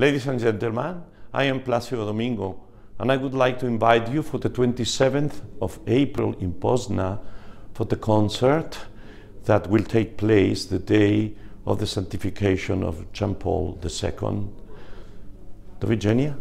Ladies and gentlemen, I am Placido Domingo, and I would like to invite you for the 27th of April in Pozna for the concert that will take place the day of the sanctification of Jean Paul II. Do Virginia?